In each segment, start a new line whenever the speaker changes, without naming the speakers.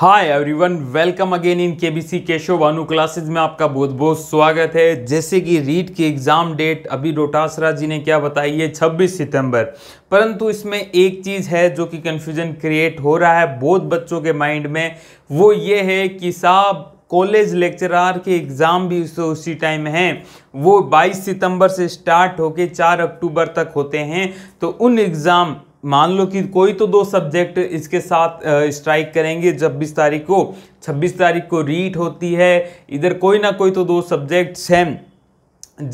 hi everyone welcome again in KBC Keshav वानु classes में आपका बहुत बहुत स्वागत है जैसे कि रीट की एग्ज़ाम डेट अभी डोटासरा जी ने क्या बताई है 26 सितंबर परंतु इसमें एक चीज़ है जो कि कन्फ्यूजन क्रिएट हो रहा है बहुत बच्चों के माइंड में वो ये है कि साहब कॉलेज लेक्चरार के एग्ज़ाम भी उस तो उसी टाइम हैं वो 22 सितंबर से स्टार्ट होकर 4 अक्टूबर तक होते हैं तो उन एग्ज़ाम मान लो कि कोई तो दो सब्जेक्ट इसके साथ स्ट्राइक करेंगे छब्बीस तारीख को छब्बीस तारीख को रीट होती है इधर कोई ना कोई तो दो सब्जेक्ट्स हैं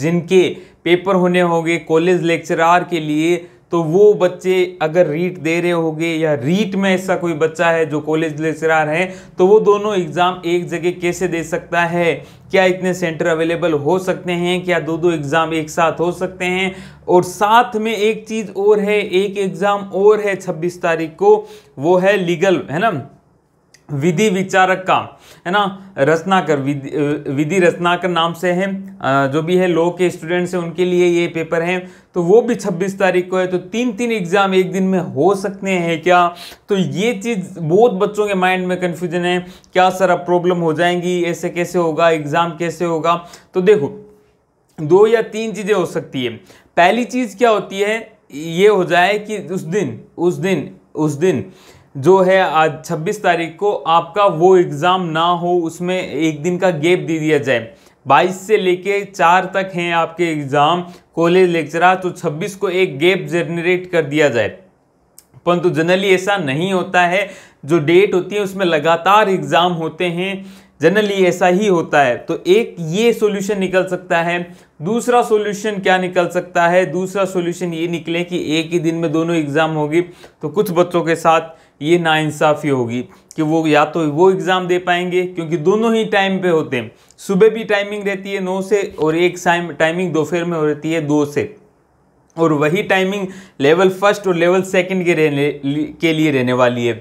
जिनके पेपर होने होंगे कॉलेज लेक्चरार के लिए तो वो बच्चे अगर रीट दे रहे होंगे या रीट में ऐसा कोई बच्चा है जो कॉलेज लेक्चरार है तो वो दोनों एग्ज़ाम एक जगह कैसे दे सकता है क्या इतने सेंटर अवेलेबल हो सकते हैं क्या दो दो एग्ज़ाम एक साथ हो सकते हैं और साथ में एक चीज़ और है एक एग्ज़ाम और है 26 तारीख को वो है लीगल है ना विधि विचारक का है ना रचनाकर विधि रचनाकर नाम से है जो भी है लॉ के स्टूडेंट्स हैं उनके लिए ये पेपर है तो वो भी 26 तारीख को है तो तीन तीन एग्ज़ाम एक दिन में हो सकते हैं क्या तो ये चीज़ बहुत बच्चों के माइंड में कन्फ्यूजन है क्या सर अब प्रॉब्लम हो जाएंगी ऐसे कैसे होगा एग्ज़ाम कैसे होगा तो देखो दो या तीन चीज़ें हो सकती है पहली चीज़ क्या होती है ये हो जाए कि उस दिन उस दिन उस दिन जो है आज 26 तारीख को आपका वो एग्ज़ाम ना हो उसमें एक दिन का गैप दे दिया जाए 22 से लेके चार तक हैं आपके एग्ज़ाम कॉलेज लेक्चरार तो 26 को एक गैप जनरेट कर दिया जाए परंतु जनरली ऐसा नहीं होता है जो डेट होती है उसमें लगातार एग्ज़ाम होते हैं जनरली ऐसा ही होता है तो एक ये सॉल्यूशन निकल सकता है दूसरा सॉल्यूशन क्या निकल सकता है दूसरा सॉल्यूशन ये निकले कि एक ही दिन में दोनों एग्ज़ाम होगी तो कुछ बच्चों के साथ ये नाइंसाफ़ी होगी कि वो या तो वो एग्ज़ाम दे पाएंगे क्योंकि दोनों ही टाइम पे होते हैं सुबह भी टाइमिंग रहती है नौ से और एक साइम टाइमिंग दोपहर में होती है दो से और वही टाइमिंग लेवल फर्स्ट और लेवल सेकेंड के रहने के लिए रहने वाली है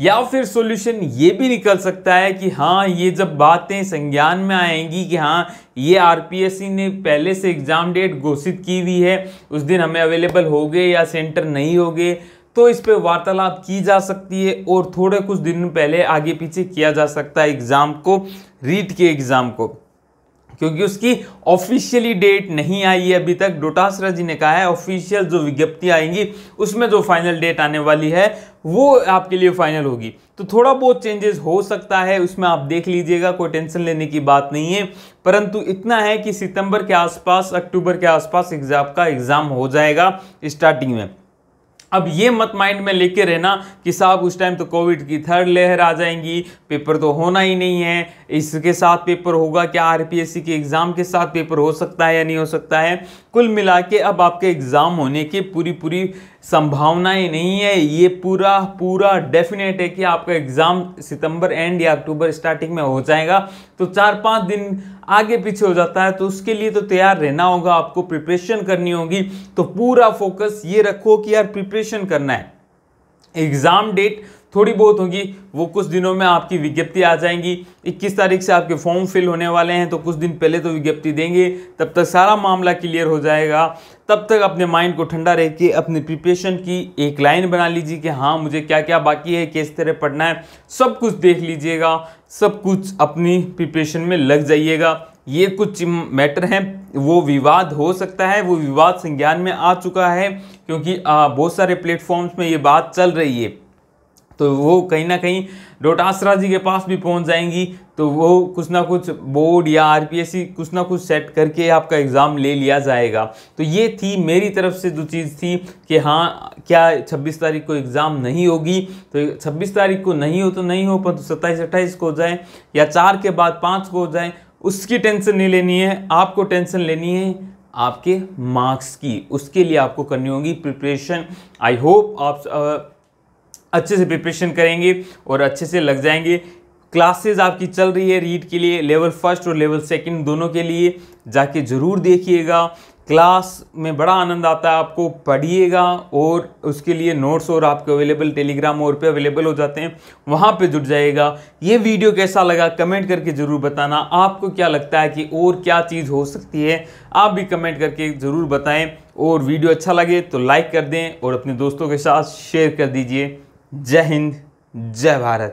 या फिर सॉल्यूशन ये भी निकल सकता है कि हाँ ये जब बातें संज्ञान में आएंगी कि हाँ ये आरपीएससी ने पहले से एग्ज़ाम डेट घोषित की हुई है उस दिन हमें अवेलेबल हो गए या सेंटर नहीं हो गए तो इस पर वार्तालाप की जा सकती है और थोड़े कुछ दिन पहले आगे पीछे किया जा सकता है एग्ज़ाम को रीट के एग्ज़ाम को क्योंकि उसकी ऑफिशियली डेट नहीं आई है अभी तक डोटासरा जी ने कहा है ऑफिशियल जो विज्ञप्ति आएंगी उसमें जो फाइनल डेट आने वाली है वो आपके लिए फाइनल होगी तो थोड़ा बहुत चेंजेस हो सकता है उसमें आप देख लीजिएगा कोई टेंशन लेने की बात नहीं है परंतु इतना है कि सितंबर के आसपास अक्टूबर के आसपास एग्जाम का एग्ज़ाम हो जाएगा स्टार्टिंग में अब ये मत माइंड में लेके रहना कि साहब उस टाइम तो कोविड की थर्ड लहर आ जाएंगी पेपर तो होना ही नहीं है इसके साथ पेपर होगा क्या आरपीएससी के एग्ज़ाम के साथ पेपर हो सकता है या नहीं हो सकता है कुल मिला के अब आपके एग्ज़ाम होने की पूरी पूरी संभावनाएं नहीं है ये पूरा पूरा डेफिनेट है कि आपका एग्ज़ाम सितंबर एंड या अक्टूबर स्टार्टिंग में हो जाएगा तो चार पाँच दिन आगे पीछे हो जाता है तो उसके लिए तो तैयार रहना होगा आपको प्रिपरेशन करनी होगी तो पूरा फोकस ये रखो कि यार प्रिपरेशन करना है एग्ज़ाम डेट थोड़ी बहुत होगी वो कुछ दिनों में आपकी विज्ञप्ति आ जाएंगी 21 तारीख से आपके फॉर्म फिल होने वाले हैं तो कुछ दिन पहले तो विज्ञप्ति देंगे तब तक सारा मामला क्लियर हो जाएगा तब तक अपने माइंड को ठंडा रह के अपने प्रिपरेशन की एक लाइन बना लीजिए कि हाँ मुझे क्या क्या बाकी है किस तरह पढ़ना है सब कुछ देख लीजिएगा सब कुछ अपनी प्रिपरेशन में लग जाइएगा ये कुछ मैटर हैं वो विवाद हो सकता है वो विवाद संज्ञान में आ चुका है क्योंकि बहुत सारे प्लेटफॉर्म्स में ये बात चल रही है तो वो कहीं ना कहीं डोटासरा जी के पास भी पहुंच जाएंगी तो वो कुछ ना कुछ बोर्ड या आरपीएससी कुछ ना कुछ सेट करके आपका एग्ज़ाम ले लिया जाएगा तो ये थी मेरी तरफ से जो चीज़ थी कि हाँ क्या 26 तारीख को एग्ज़ाम नहीं होगी तो 26 तारीख को नहीं हो तो नहीं हो पर तो सत्ताईस अट्ठाईस को हो जाए या चार के बाद पाँच को हो जाए उसकी टेंशन नहीं लेनी है आपको टेंशन लेनी है आपके मार्क्स की उसके लिए आपको करनी होगी प्रिपरेशन आई होप आप अच्छे से प्रिपरेशन करेंगे और अच्छे से लग जाएंगे क्लासेज आपकी चल रही है रीड के लिए लेवल फर्स्ट और लेवल सेकंड दोनों के लिए जाके ज़रूर देखिएगा क्लास में बड़ा आनंद आता है आपको पढ़िएगा और उसके लिए नोट्स और आपके अवेलेबल टेलीग्राम और पे अवेलेबल हो जाते हैं वहाँ पे जुट जाएगा ये वीडियो कैसा लगा कमेंट करके ज़रूर बताना आपको क्या लगता है कि और क्या चीज़ हो सकती है आप भी कमेंट करके ज़रूर बताएं और वीडियो अच्छा लगे तो लाइक कर दें और अपने दोस्तों के साथ शेयर कर दीजिए जय हिंद जय भारत